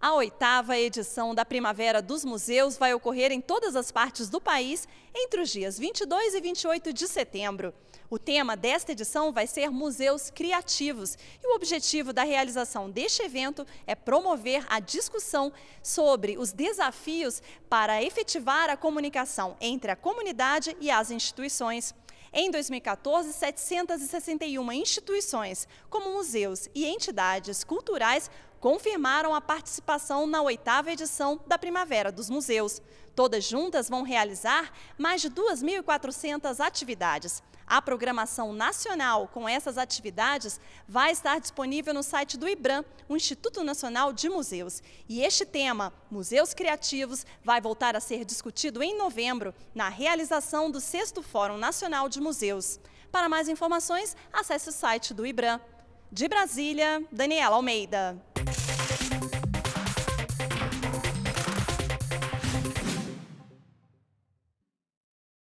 A oitava edição da Primavera dos Museus vai ocorrer em todas as partes do país entre os dias 22 e 28 de setembro. O tema desta edição vai ser Museus Criativos e o objetivo da realização deste evento é promover a discussão sobre os desafios para efetivar a comunicação entre a comunidade e as instituições. Em 2014, 761 instituições, como museus e entidades culturais, confirmaram a participação na oitava edição da Primavera dos Museus. Todas juntas vão realizar mais de 2.400 atividades. A programação nacional com essas atividades vai estar disponível no site do IBRAM, o Instituto Nacional de Museus. E este tema, Museus Criativos, vai voltar a ser discutido em novembro, na realização do 6 Fórum Nacional de Museus. Para mais informações, acesse o site do IBRAM. De Brasília, Daniela Almeida.